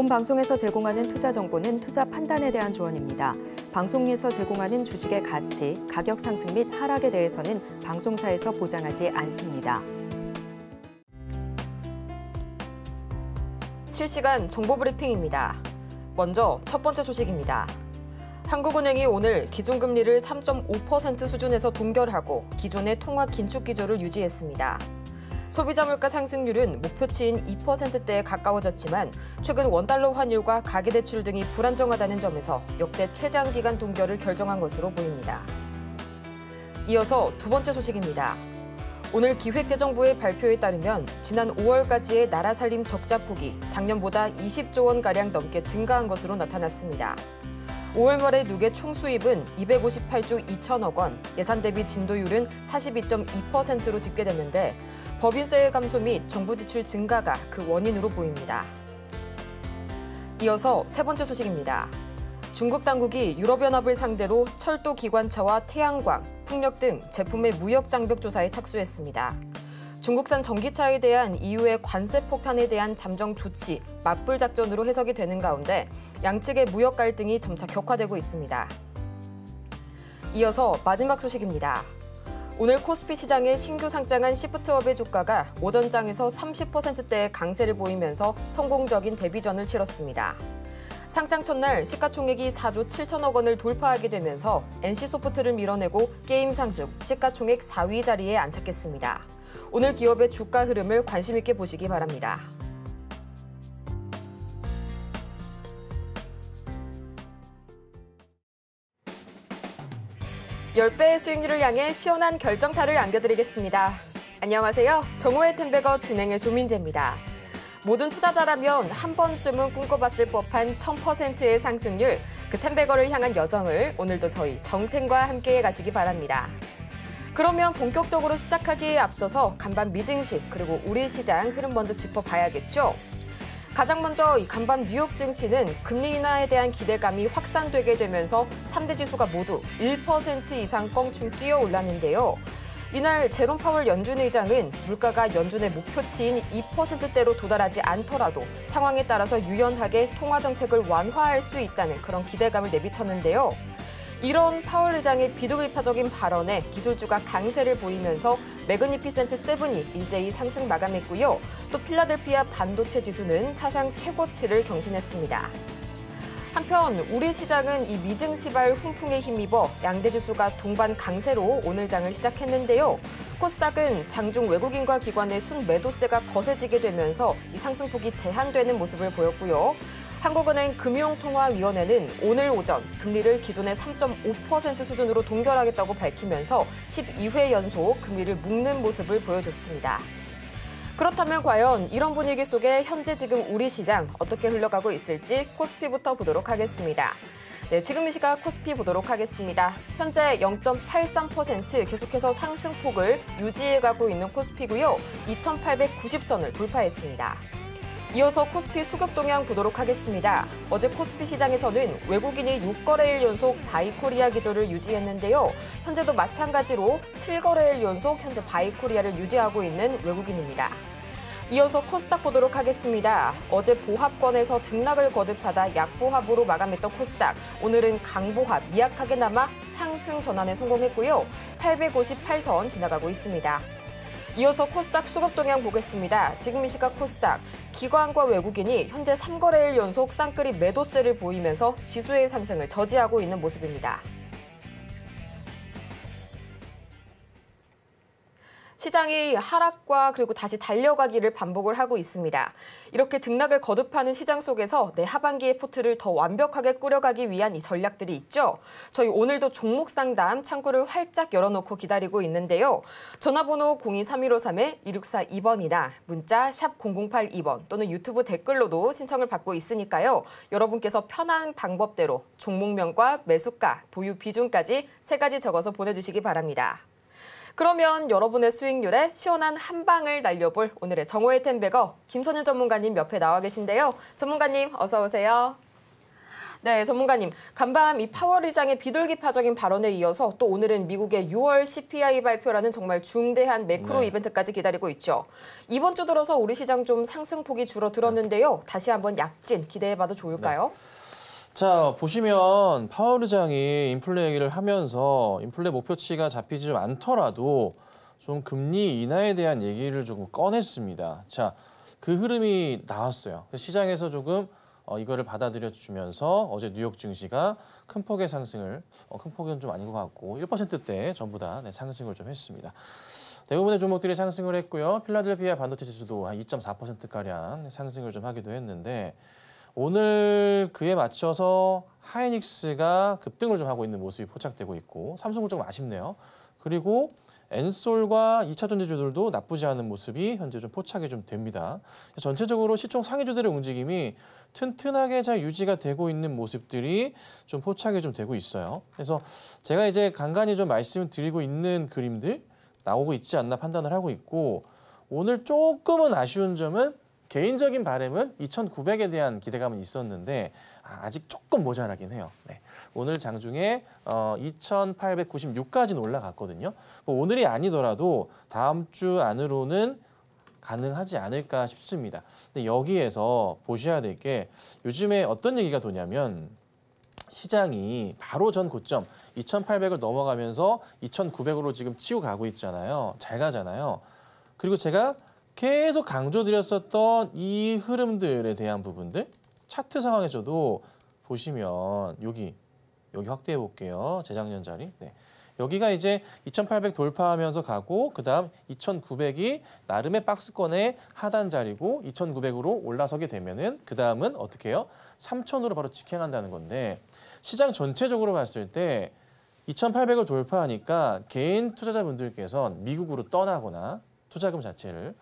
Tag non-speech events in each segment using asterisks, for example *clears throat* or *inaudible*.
본 방송에서 제공하는 투자 정보는 투자 판단에 대한 조언입니다. 방송에서 제공하는 주식의 가치, 가격 상승 및 하락에 대해서는 방송사에서 보장하지 않습니다. 실시간 정보 브리핑입니다. 먼저 첫 번째 소식입니다. 한국은행이 오늘 기준금리를 3.5% 수준에서 동결하고 기존의 통화 긴축 기조를 유지했습니다. 소비자 물가 상승률은 목표치인 2%대에 가까워졌지만 최근 원달러 환율과 가계대출 등이 불안정하다는 점에서 역대 최장기간 동결을 결정한 것으로 보입니다. 이어서 두 번째 소식입니다. 오늘 기획재정부의 발표에 따르면 지난 5월까지의 나라 살림 적자 폭이 작년보다 20조 원가량 넘게 증가한 것으로 나타났습니다. 5월 말의 누계 총수입은 258조 2천억 원, 예산 대비 진도율은 42.2%로 집계됐는데 법인세 감소 및 정부 지출 증가가 그 원인으로 보입니다. 이어서 세 번째 소식입니다. 중국 당국이 유럽연합을 상대로 철도 기관차와 태양광, 풍력 등 제품의 무역 장벽 조사에 착수했습니다. 중국산 전기차에 대한 EU의 관세 폭탄에 대한 잠정 조치, 맞불 작전으로 해석이 되는 가운데 양측의 무역 갈등이 점차 격화되고 있습니다. 이어서 마지막 소식입니다. 오늘 코스피 시장의 신규 상장한 시프트업의 주가가 오전장에서 30%대의 강세를 보이면서 성공적인 데뷔전을 치렀습니다. 상장 첫날 시가총액이 4조 7천억 원을 돌파하게 되면서 NC소프트를 밀어내고 게임 상중 시가총액 4위 자리에 안착했습니다. 오늘 기업의 주가 흐름을 관심 있게 보시기 바랍니다. 10배의 수익률을 향해 시원한 결정타를 안겨드리겠습니다. 안녕하세요. 정호의 텐베거 진행의 조민재입니다. 모든 투자자라면 한 번쯤은 꿈꿔봤을 법한 1000%의 상승률, 그 텐베거를 향한 여정을 오늘도 저희 정텐과 함께 가시기 바랍니다. 그러면 본격적으로 시작하기에 앞서서 간밤 미증식 그리고 우리 시장 흐름 먼저 짚어봐야겠죠? 가장 먼저 이 간밤 뉴욕 증시는 금리 인하에 대한 기대감이 확산되게 되면서 3대 지수가 모두 1% 이상 껑충 뛰어 올랐는데요. 이날 제롬 파월 연준 의장은 물가가 연준의 목표치인 2%대로 도달하지 않더라도 상황에 따라서 유연하게 통화 정책을 완화할 수 있다는 그런 기대감을 내비쳤는데요. 이런 파월 의장의 비도비파적인 발언에 기술주가 강세를 보이면서 매그니피센트 세븐이 일제히 상승 마감했고요. 또 필라델피아 반도체 지수는 사상 최고치를 경신했습니다. 한편 우리 시장은 이 미증시발 훈풍에 힘입어 양대 지수가 동반 강세로 오늘 장을 시작했는데요. 코스닥은 장중 외국인과 기관의 순매도세가 거세지게 되면서 이 상승폭이 제한되는 모습을 보였고요. 한국은행 금융통화위원회는 오늘 오전 금리를 기존의 3.5% 수준으로 동결하겠다고 밝히면서 12회 연속 금리를 묶는 모습을 보여줬습니다. 그렇다면 과연 이런 분위기 속에 현재 지금 우리 시장 어떻게 흘러가고 있을지 코스피부터 보도록 하겠습니다. 네, 지금 이 시각 코스피 보도록 하겠습니다. 현재 0.83% 계속해서 상승폭을 유지해가고 있는 코스피고요. 2,890선을 돌파했습니다. 이어서 코스피 수급 동향 보도록 하겠습니다. 어제 코스피 시장에서는 외국인이 6거래일 연속 바이코리아 기조를 유지했는데요. 현재도 마찬가지로 7거래일 연속 현재 바이코리아를 유지하고 있는 외국인입니다. 이어서 코스닥 보도록 하겠습니다. 어제 보합권에서 등락을 거듭하다 약보합으로 마감했던 코스닥. 오늘은 강보합 미약하게나마 상승 전환에 성공했고요. 858선 지나가고 있습니다. 이어서 코스닥 수급 동향 보겠습니다. 지금 이 시각 코스닥 기관과 외국인이 현재 3거래일 연속 쌍끌이 매도세를 보이면서 지수의 상승을 저지하고 있는 모습입니다. 시장이 하락과 그리고 다시 달려가기를 반복을 하고 있습니다. 이렇게 등락을 거듭하는 시장 속에서 내 하반기의 포트를 더 완벽하게 꾸려가기 위한 이 전략들이 있죠. 저희 오늘도 종목 상담 창구를 활짝 열어놓고 기다리고 있는데요. 전화번호 023153-1642번이나 문자 샵 0082번 또는 유튜브 댓글로도 신청을 받고 있으니까요. 여러분께서 편한 방법대로 종목명과 매수가, 보유 비중까지 세 가지 적어서 보내주시기 바랍니다. 그러면 여러분의 수익률에 시원한 한 방을 날려볼 오늘의 정호의 텐베거 김선현 전문가님 옆에 나와 계신데요. 전문가님 어서 오세요. 네, 전문가님. 간밤 이 파월 의장의 비둘기파적인 발언에 이어서 또 오늘은 미국의 6월 CPI 발표라는 정말 중대한 매크로 네. 이벤트까지 기다리고 있죠. 이번 주 들어서 우리 시장 좀 상승폭이 줄어들었는데요. 다시 한번 약진 기대해봐도 좋을까요? 네. 자 보시면 파월 의장이 인플레 얘기를 하면서 인플레 목표치가 잡히지 않더라도 좀 금리 인하에 대한 얘기를 조금 꺼냈습니다. 자 그 흐름이 나왔어요. 시장에서 조금 어, 이거를 받아들여 주면서 어제 뉴욕 증시가 큰 폭의 상승을 어, 큰 폭은 좀 아닌 것 같고 1%대 전부 다 네, 상승을 좀 했습니다. 대부분의 종목들이 상승을 했고요. 필라델피아 반도체 지수도 한 2.4%가량 상승을 좀 하기도 했는데 오늘 그에 맞춰서 하이닉스가 급등을 좀 하고 있는 모습이 포착되고 있고 삼성은 좀 아쉽네요. 그리고 엔솔과 2차 전지주들도 나쁘지 않은 모습이 현재 좀 포착이 좀 됩니다. 전체적으로 시총 상위주들의 움직임이 튼튼하게 잘 유지가 되고 있는 모습들이 좀 포착이 좀 되고 있어요. 그래서 제가 이제 간간히 좀 말씀드리고 있는 그림들 나오고 있지 않나 판단을 하고 있고 오늘 조금은 아쉬운 점은 개인적인 바램은 2,900에 대한 기대감은 있었는데 아, 아직 조금 모자라긴 해요. 네. 오늘 장중에 어, 2,896까지는 올라갔거든요. 뭐 오늘이 아니더라도 다음 주 안으로는 가능하지 않을까 싶습니다. 근데 여기에서 보셔야 될 게 요즘에 어떤 얘기가 도냐면 시장이 바로 전 고점 2,800을 넘어가면서 2,900으로 지금 치고 가고 있잖아요. 잘 가잖아요. 그리고 제가 계속 강조드렸었던 이 흐름들에 대한 부분들 차트 상황에서도 보시면 여기 여기 확대해 볼게요. 재작년 자리. 네. 여기가 이제 2800 돌파하면서 가고 그다음 2900이 나름의 박스권의 하단 자리고 2900으로 올라서게 되면은 그다음은 어떻게 해요? 3000으로 바로 직행한다는 건데 시장 전체적으로 봤을 때 2800을 돌파하니까 개인 투자자분들께선 미국으로 떠나거나 투자금 자체를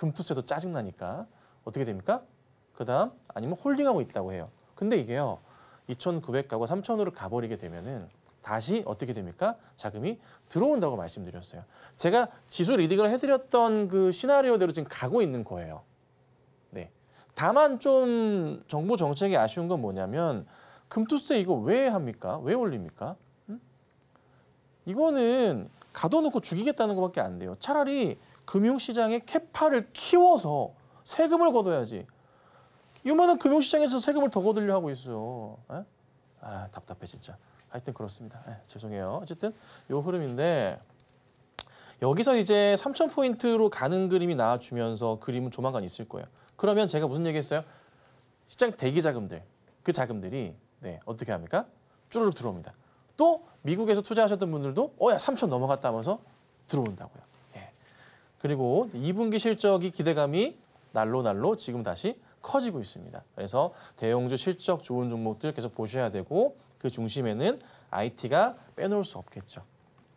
금투세도 짜증나니까 어떻게 됩니까? 그 다음 아니면 홀딩하고 있다고 해요. 근데 이게요. 2,900 가고 3,000으로 가버리게 되면은 다시 어떻게 됩니까? 자금이 들어온다고 말씀드렸어요. 제가 지수 리딩을 해드렸던 그 시나리오대로 지금 가고 있는 거예요. 네. 다만 좀 정부 정책이 아쉬운 건 뭐냐면 금투세 이거 왜 합니까? 왜 올립니까? 응? 이거는 가둬놓고 죽이겠다는 것밖에 안 돼요. 차라리 금융시장의 캐파를 키워서 세금을 걷어야지. 요만한 금융시장에서 세금을 더 걷으려 하고 있어요. 에? 예? 아 답답해 진짜. 하여튼 그렇습니다. 에, 예, 죄송해요. 어쨌든 요 흐름인데 여기서 이제 3,000포인트로 가는 그림이 나와주면서 그림은 조만간 있을 거예요. 그러면 제가 무슨 얘기했어요? 시장 대기 자금들, 그 자금들이 네, 어떻게 합니까? 쭈르륵 들어옵니다. 또 미국에서 투자하셨던 분들도 어야 3천 넘어갔다 면서 들어온다고요. 그리고 2분기 실적이 기대감이 날로 날로 지금 다시 커지고 있습니다. 그래서 대형주 실적 좋은 종목들 계속 보셔야 되고 그 중심에는 IT가 빼놓을 수 없겠죠.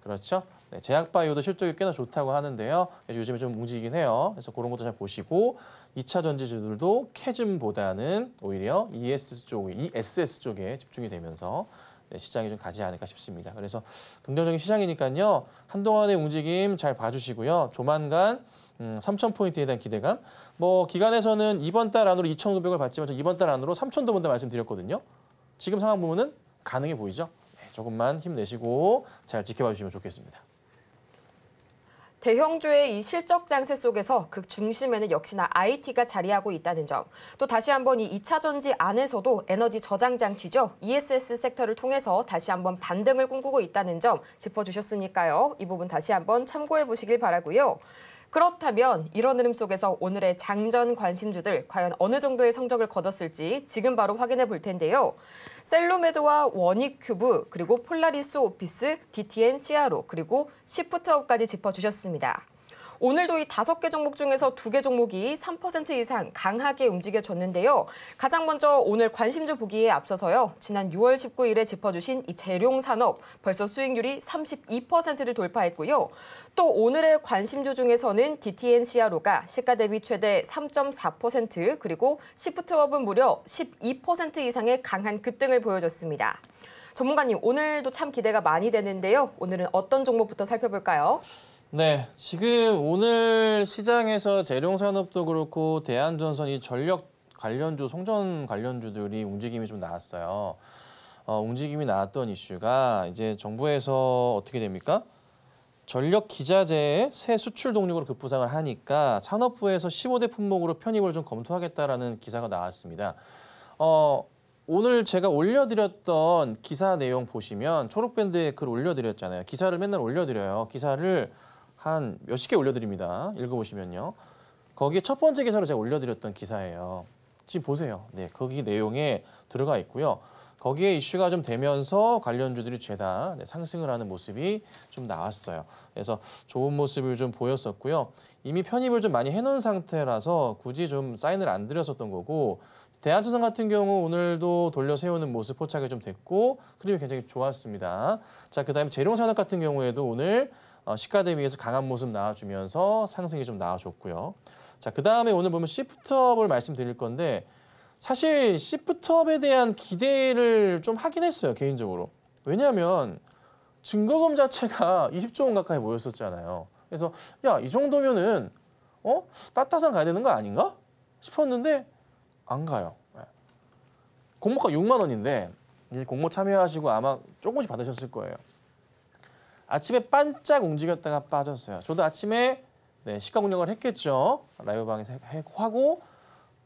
그렇죠? 네, 제약바이오도 실적이 꽤나 좋다고 하는데요. 요즘에 좀 움직이긴 해요. 그래서 그런 것도 잘 보시고 2차 전지주들도 캐즘보다는 오히려 ES 쪽 ESS 쪽에 집중이 되면서 네, 시장이 좀 가지 않을까 싶습니다. 그래서 긍정적인 시장이니까요. 한동안의 움직임 잘 봐주시고요. 조만간 음, 3,000포인트에 대한 기대감. 뭐 기간에서는 이번 달 안으로 2,900을 봤지만 이번 달 안으로 3,000도 본다 말씀드렸거든요. 지금 상황 보면은 가능해 보이죠? 네, 조금만 힘내시고 잘 지켜봐 주시면 좋겠습니다. 대형주의 이 실적 장세 속에서 그 중심에는 역시나 IT가 자리하고 있다는 점. 또 다시 한번 이 2차 전지 안에서도 에너지 저장 장치죠. ESS 섹터를 통해서 다시 한번 반등을 꿈꾸고 있다는 점 짚어주셨으니까요. 이 부분 다시 한번 참고해 보시길 바라고요. 그렇다면 이런 흐름 속에서 오늘의 장전 관심주들 과연 어느 정도의 성적을 거뒀을지 지금 바로 확인해 볼 텐데요. 셀로메도와 원익큐브 그리고 폴라리스 오피스, DTN, 시아로 그리고 시프트업까지 짚어주셨습니다. 오늘도 이 다섯 개 종목 중에서 두 개 종목이 3% 이상 강하게 움직여줬는데요 가장 먼저 오늘 관심주 보기에 앞서서요. 지난 6월 19일에 짚어주신 이 재룡산업 벌써 수익률이 32%를 돌파했고요. 또 오늘의 관심주 중에서는 DTN CRO가 시가 대비 최대 3.4% 그리고 시프트업은 무려 12% 이상의 강한 급등을 보여줬습니다. 전문가님, 오늘도 참 기대가 많이 되는데요. 오늘은 어떤 종목부터 살펴볼까요? 네, 지금 오늘 시장에서 재룡산업도 그렇고 대한전선 이 전력 관련주, 송전 관련주들이 움직임이 좀 나왔어요. 어, 움직임이 나왔던 이슈가 이제 정부에서 어떻게 됩니까? 전력 기자재의 새 수출 동력으로 급부상을 하니까 산업부에서 15대 품목으로 편입을 좀 검토하겠다라는 기사가 나왔습니다. 어, 오늘 제가 올려드렸던 기사 내용 보시면 초록밴드에 글 올려드렸잖아요. 기사를 맨날 올려드려요. 기사를 한 몇십 개 올려드립니다. 읽어보시면요. 거기에 첫 번째 기사로 제가 올려드렸던 기사예요. 지금 보세요. 네, 거기 내용에 들어가 있고요. 거기에 이슈가 좀 되면서 관련주들이 죄다 네, 상승을 하는 모습이 좀 나왔어요. 그래서 좋은 모습을 좀 보였었고요. 이미 편입을 좀 많이 해놓은 상태라서 굳이 좀 사인을 안 드렸었던 거고 대한조선 같은 경우 오늘도 돌려 세우는 모습 포착이 좀 됐고 그림이 굉장히 좋았습니다. 자, 그다음에 재룡산업 같은 경우에도 오늘 어, 시가 대비해서 강한 모습 나와주면서 상승이 좀 나와줬고요. 자, 그다음에 오늘 보면 시프트업을 말씀드릴 건데 사실 시프트업에 대한 기대를 좀 하긴 했어요, 개인적으로. 왜냐하면 증거금 자체가 20조 *laughs* 원 가까이 모였었잖아요. 그래서 야, 이 정도면은 어? 따따상 가야 되는 거 아닌가? 싶었는데 안 가요. 예. 공모가 6만 원인데 공모 참여하시고 아마 조금씩 받으셨을 거예요. 아침에 반짝 움직였다가 빠졌어요. 저도 아침에 네, 시간 운영을 했겠죠. 라이브 방에서 하고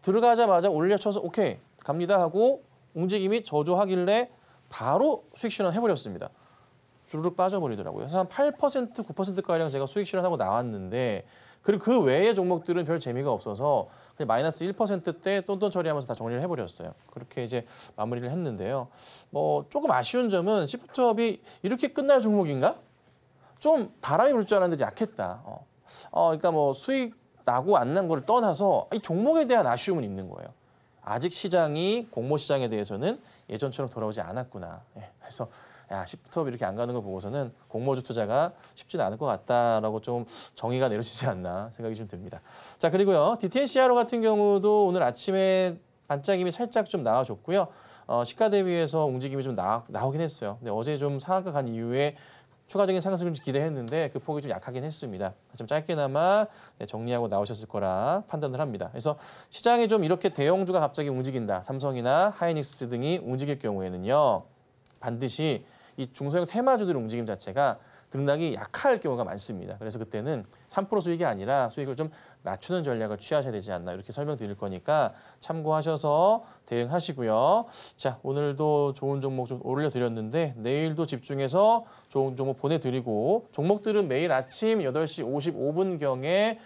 들어가자마자 올려쳐서 오케이 갑니다 하고 움직임이 저조하길래 바로 수익 실현 해버렸습니다. 주르륵 빠져버리더라고요. 그래서 한 8%, 9%가량 제가 수익 실현하고 나왔는데 그리고 그 외의 종목들은 별 재미가 없어서 그냥 마이너스 1때 똔똔 처리하면서 다 정리를 해버렸어요. 그렇게 이제 마무리를 했는데요. 뭐 조금 아쉬운 점은 시프트업이 이렇게 끝날 종목인가? 좀 바람이 불 줄 알았는데 약했다. 어. 어, 그러니까 뭐 수익 나고 안 난 거를 떠나서 이 종목에 대한 아쉬움은 있는 거예요. 아직 시장이 공모 시장에 대해서는 예전처럼 돌아오지 않았구나. 예, 그래서 야, 시프트 이렇게 안 가는 걸 보고서는 공모주 투자가 쉽지 않을 것 같다라고 좀 정의가 내려지지 않나 생각이 좀 듭니다. 자, 그리고요. DTNCR 같은 경우도 오늘 아침에 반짝임이 살짝 좀 나와줬고요. 어, 시가 대비해서 움직임이 좀 나, 나오긴 했어요. 근데 어제 좀 상한가 간 이후에 추가적인 상승을 기대했는데 그 폭이 좀 약하긴 했습니다. 좀 짧게나마 네, 정리하고 나오셨을 거라 판단을 합니다. 그래서 시장이 좀 이렇게 대형주가 갑자기 움직인다. 삼성이나 하이닉스 등이 움직일 경우에는요. 반드시 이 중소형 테마주들의 움직임 자체가 등락이 약할 경우가 많습니다. 그래서 그때는 3% 수익이 아니라 수익을 좀 낮추는 전략을 취하셔야 되지 않나 이렇게 설명드릴 거니까 참고하셔서 대응하시고요. 자 오늘도 좋은 종목 좀 올려드렸는데 내일도 집중해서 좋은 종목 보내드리고 종목들은 매일 아침 8시 55분경에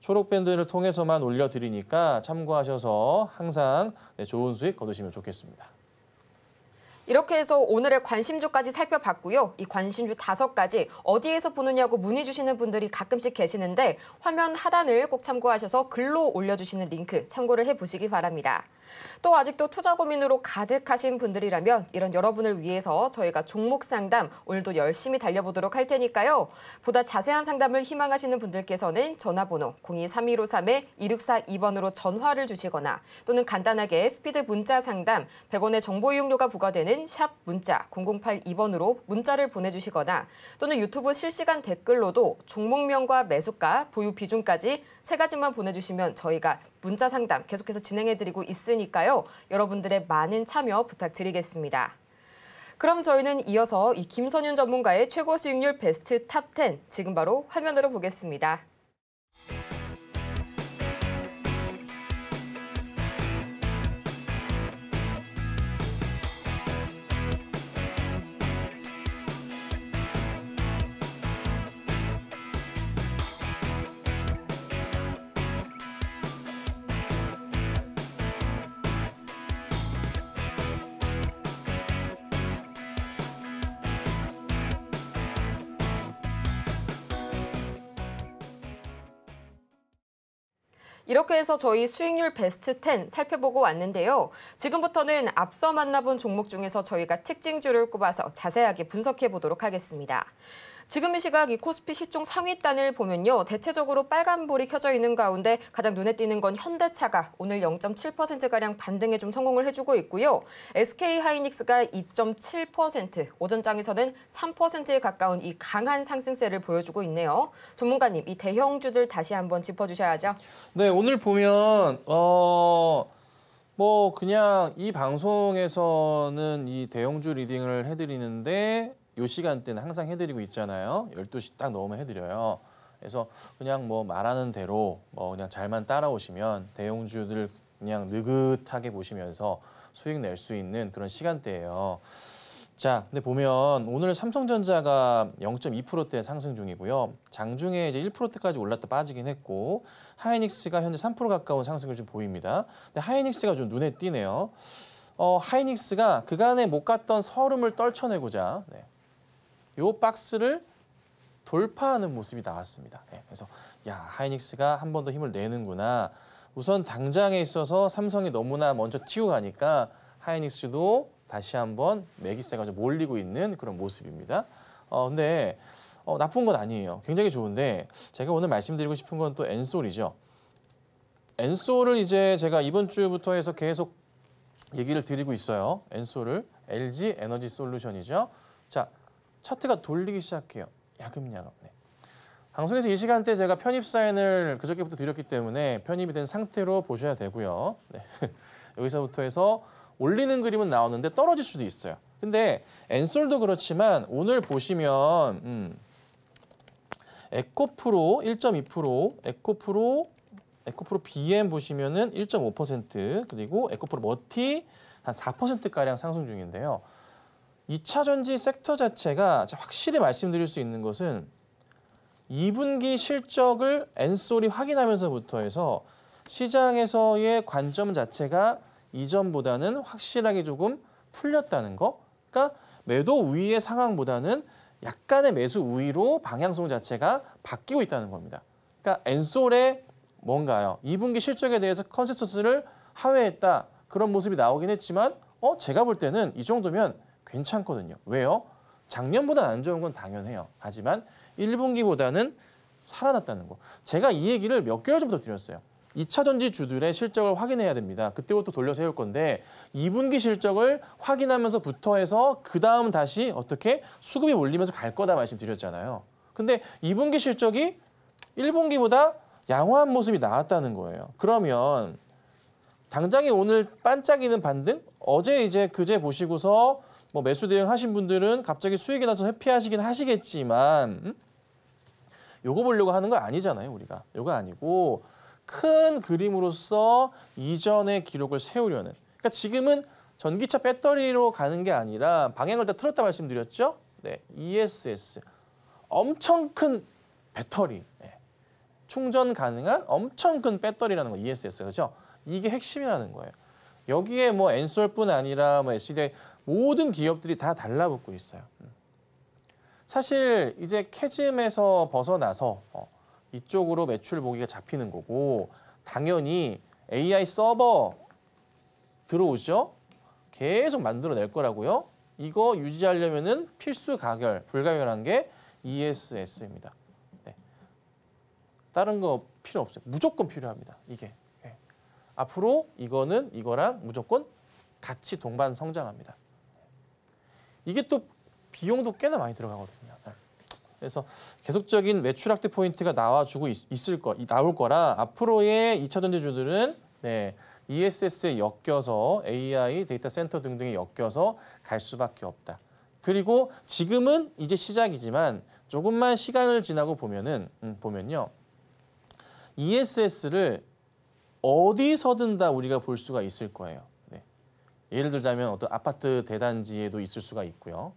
초록밴드를 통해서만 올려드리니까 참고하셔서 항상 네, 좋은 수익 거두시면 좋겠습니다. 이렇게 해서 오늘의 관심주까지 살펴봤고요. 이 관심주 다섯 가지 어디에서 보느냐고 문의 주시는 분들이 가끔씩 계시는데 화면 하단을 꼭 참고하셔서 글로 올려주시는 링크 참고를 해보시기 바랍니다. 또 아직도 투자 고민으로 가득하신 분들이라면 이런 여러분을 위해서 저희가 종목 상담 오늘도 열심히 달려보도록 할 테니까요. 보다 자세한 상담을 희망하시는 분들께서는 전화번호 023153-2642번으로 전화를 주시거나 또는 간단하게 스피드 문자 상담 100원의 정보 이용료가 부과되는 샵 문자 0082번으로 문자를 보내주시거나 또는 유튜브 실시간 댓글로도 종목명과 매수가, 보유 비중까지 세 가지만 보내주시면 저희가 문자 상담 계속해서 진행해드리고 있으니까요. 여러분들의 많은 참여 부탁드리겠습니다. 그럼 저희는 이어서 이 김선윤 전문가의 최고 수익률 베스트 탑 10 지금 바로 화면으로 보겠습니다. 이렇게 해서 저희 수익률 베스트 10 살펴보고 왔는데요. 지금부터는 앞서 만나본 종목 중에서 저희가 특징주를 꼽아서 자세하게 분석해 보도록 하겠습니다. 지금 이 시각 이 코스피 시총 상위단을 보면요. 대체적으로 빨간불이 켜져 있는 가운데 가장 눈에 띄는 건 현대차가 오늘 0.7%가량 반등에 좀 성공을 해주고 있고요. SK하이닉스가 2.7%, 오전장에서는 3%에 가까운 이 강한 상승세를 보여주고 있네요. 전문가님, 이 대형주들 다시 한번 짚어주셔야죠. 네, 오늘 보면 어... 뭐 그냥 이 방송에서는 이 대형주 리딩을 해드리는데 요 시간대는 항상 해드리고 있잖아요. 12시 딱 넘으면 해드려요. 그래서 그냥 뭐 말하는 대로 뭐 그냥 잘만 따라오시면 대형주들 그냥 느긋하게 보시면서 수익 낼 수 있는 그런 시간대예요. 자, 근데 보면 오늘 삼성전자가 0.2%대 상승 중이고요. 장중에 이제 1%대까지 올랐다 빠지긴 했고 하이닉스가 현재 3% 가까운 상승을 좀 보입니다. 근데 하이닉스가 좀 눈에 띄네요. 어, 하이닉스가 그간에 못 갔던 서름을 떨쳐내고자 네. 요 박스를 돌파하는 모습이 나왔습니다. 네, 그래서 야 하이닉스가 한 번 더 힘을 내는구나. 우선 당장에 있어서 삼성이 너무나 먼저 튀고 가니까 하이닉스도 다시 한번 매기세가 좀 몰리고 있는 그런 모습입니다. 어 근데 어, 나쁜 건 아니에요. 굉장히 좋은데 제가 오늘 말씀드리고 싶은 건 또 엔솔이죠. 엔솔을 이제 제가 이번 주부터 해서 계속 얘기를 드리고 있어요. 엔솔을 LG 에너지 솔루션이죠. 자, 차트가 돌리기 시작해요. 야금야금. 네. 방송에서 이 시간대 제가 편입 사인을 그저께부터 드렸기 때문에 편입이 된 상태로 보셔야 되고요. 네. *laughs* 여기서부터 해서 올리는 그림은 나오는데 떨어질 수도 있어요. 근데 엔솔도 그렇지만 오늘 보시면 음, 에코프로 1.2%, 에코프로 에코프로 BM 보시면은 1.5% 그리고 에코프로 머티 한 4% 가량 상승 중인데요. 2차 전지 섹터 자체가 확실히 말씀드릴 수 있는 것은 2분기 실적을 엔솔이 확인하면서부터 해서 시장에서의 관점 자체가 이전보다는 확실하게 조금 풀렸다는 거. 그러니까 매도 우위의 상황보다는 약간의 매수 우위로 방향성 자체가 바뀌고 있다는 겁니다. 그러니까 엔솔의 뭔가요? 2분기 실적에 대해서 컨센서스를 하회했다. 그런 모습이 나오긴 했지만 어 제가 볼 때는 이 정도면 괜찮거든요. 왜요? 작년보다 안 좋은 건 당연해요. 하지만 1분기보다는 살아났다는 거. 제가 이 얘기를 몇 개월 전부터 드렸어요. 2차 전지 주들의 실적을 확인해야 됩니다. 그때부터 돌려 세울 건데 2분기 실적을 확인하면서부터 해서 그 다음 다시 어떻게 수급이 몰리면서 갈 거다 말씀드렸잖아요. 근데 2분기 실적이 1분기보다 양호한 모습이 나왔다는 거예요. 그러면 당장에 오늘 반짝이는 반등? 어제 이제 그제 보시고서 뭐 매수 대응하신 분들은 갑자기 수익이 나서 회피하시긴 하시겠지만 음? 요거 보려고 하는 거 아니잖아요 우리가 요거 아니고 큰 그림으로서 이전의 기록을 세우려는 그러니까 지금은 전기차 배터리로 가는 게 아니라 방향을 다 틀었다 말씀드렸죠 네 ESS 엄청 큰 배터리 네. 충전 가능한 엄청 큰 배터리라는 거 ESS 그죠 렇 이게 핵심이라는 거예요 여기에 뭐 엔솔뿐 아니라 뭐 s e d 모든 기업들이 다 달라붙고 있어요. 음. 사실 이제 캐즘에서 벗어나서 어, 이쪽으로 매출 보기가 잡히는 거고 당연히 AI 서버 들어오죠? 계속 만들어낼 거라고요. 이거 유지하려면 필수 가결, 불가결한 게 ESS입니다. 네. 다른 거 필요 없어요. 무조건 필요합니다. 이게. 네. 앞으로 이거는 이거랑 무조건 같이 동반 성장합니다. 이게 또 비용도 꽤나 많이 들어가거든요. 네. 그래서 계속적인 매출 확대 포인트가 나와주고 있, 을 거, 나올 거라 앞으로의 2차 전지주들은 네, ESS에 엮여서 AI 데이터 센터 등등에 엮여서 갈 수밖에 없다. 그리고 지금은 이제 시작이지만 조금만 시간을 지나고 보면은 음, 보면요. ESS를 어디서든 다 우리가 볼 수가 있을 거예요. 예를 들자면 어떤 아파트 대단지에도 있을 수가 있고요.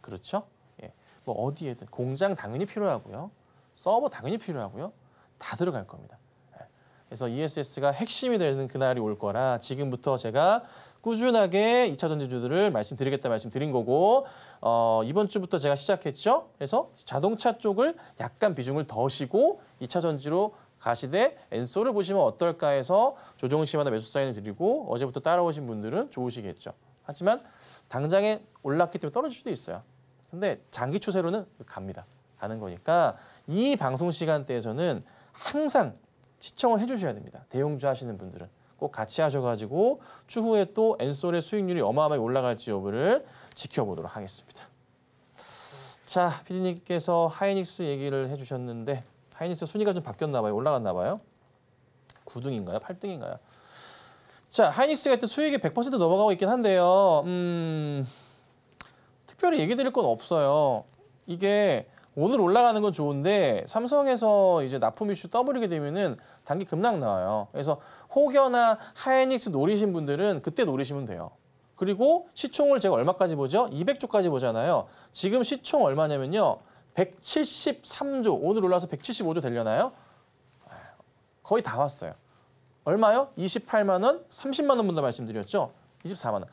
그렇죠? 예. 뭐 어디에든 공장 당연히 필요하고요. 서버 당연히 필요하고요. 다 들어갈 겁니다. 예. 그래서 ESS가 핵심이 되는 그날이 올 거라 지금부터 제가 꾸준하게 2차 전지주들을 말씀드리겠다 말씀드린 거고 어, 이번 주부터 제가 시작했죠. 그래서 자동차 쪽을 약간 비중을 더 시고 2차 전지로 가시되 엔솔을 보시면 어떨까 해서 조정 시마다 매수 사인을 드리고 어제부터 따라오신 분들은 좋으시겠죠. 하지만 당장에 올랐기 때문에 떨어질 수도 있어요. 근데 장기 추세로는 갑니다. 가는 거니까 이 방송 시간대에서는 항상 시청을 해주셔야 됩니다. 대용주 하시는 분들은. 꼭 같이 하셔가지고 추후에 또 엔솔의 수익률이 어마어마하게 올라갈지 여부를 지켜보도록 하겠습니다. 자, 피디님께서 하이닉스 얘기를 해주셨는데 하이닉스 순위가 좀 바뀌었나 봐요. 올라갔나 봐요. 9등인가요? 8등인가요? 자, 하이닉스가 일단 수익이 100% 넘어가고 있긴 한데요. 음, 특별히 얘기 드릴 건 없어요. 이게 오늘 올라가는 건 좋은데 삼성에서 이제 납품 이슈 떠버리게 되면은 단기 급락 나와요. 그래서 혹여나 하이닉스 노리신 분들은 그때 노리시면 돼요. 그리고 시총을 제가 얼마까지 보죠? 200조까지 보잖아요. 지금 시총 얼마냐면요. 173조, 오늘 올라서 175조 되려나요? 거의 다 왔어요. 얼마요? 28만 원, 30만 원 분다 말씀드렸죠? 24만 원.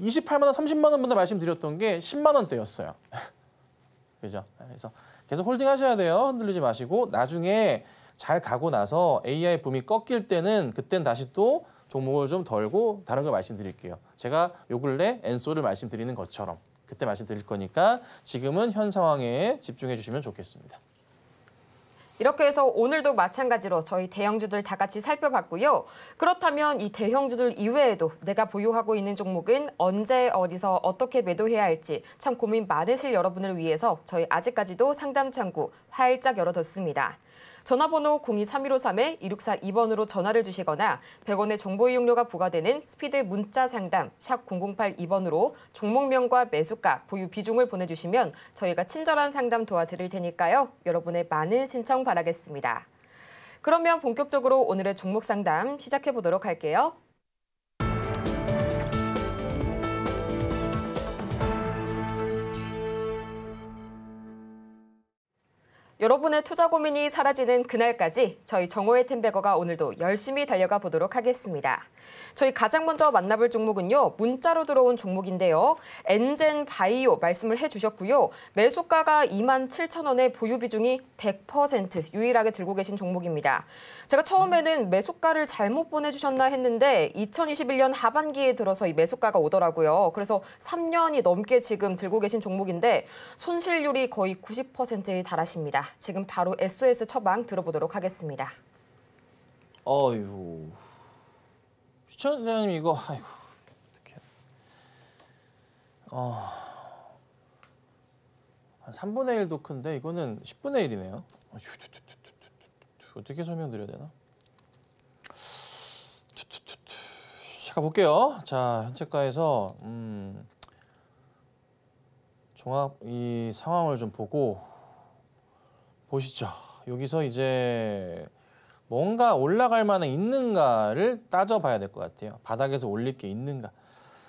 28만 원, 30만 원 분다 말씀드렸던 게 10만 원대였어요. *laughs* 그죠? 그래서 계속 홀딩 하셔야 돼요. 흔들리지 마시고 나중에 잘 가고 나서 AI 붐이 꺾일 때는 그땐 다시 또 종목을 좀 덜고 다른 걸 말씀드릴게요. 제가 요 근래 엔소를 말씀드리는 것처럼. 그때 말씀드릴 거니까 지금은 현 상황에 집중해 주시면 좋겠습니다. 이렇게 해서 오늘도 마찬가지로 저희 대형주들 다 같이 살펴봤고요. 그렇다면 이 대형주들 이외에도 내가 보유하고 있는 종목은 언제 어디서 어떻게 매도해야 할지 참 고민 많으실 여러분을 위해서 저희 아직까지도 상담 창구 활짝 열어뒀습니다. 전화번호 023153-2642번으로 전화를 주시거나 100원의 정보 이용료가 부과되는 스피드 문자 상담 샵 0082번으로 종목명과 매수가, 보유 비중을 보내주시면 저희가 친절한 상담 도와드릴 테니까요. 여러분의 많은 신청 바라겠습니다. 그러면 본격적으로 오늘의 종목 상담 시작해 보도록 할게요. 여러분의 투자 고민이 사라지는 그날까지 저희 정호의 텐베거가 오늘도 열심히 달려가 보도록 하겠습니다. 저희 가장 먼저 만나볼 종목은요. 문자로 들어온 종목인데요. 엔젠 바이오 말씀을 해주셨고요. 매수가가 2만 7천 원에 보유 비중이 100% 유일하게 들고 계신 종목입니다. 제가 처음에는 매수가를 잘못 보내주셨나 했는데 2021년 하반기에 들어서 이 매수가가 오더라고요. 그래서 3년이 넘게 지금 들고 계신 종목인데 손실률이 거의 90%에 달하십니다. 지금 바로 SOS 처방 들어보도록 하겠습니다. 아유 시청자님 이거 아이고 어떻게 어한 아. 3분의 1도 큰데 이거는 10분의 1이네요. 아, 어떻게 설명드려야 되나? 가볼게요. 자, 현채가에서 음, 종합 이 상황을 좀 보고 보시죠. 여기서 이제 뭔가 올라갈 만한 있는가를 따져봐야 될 것 같아요. 바닥에서 올릴 게 있는가.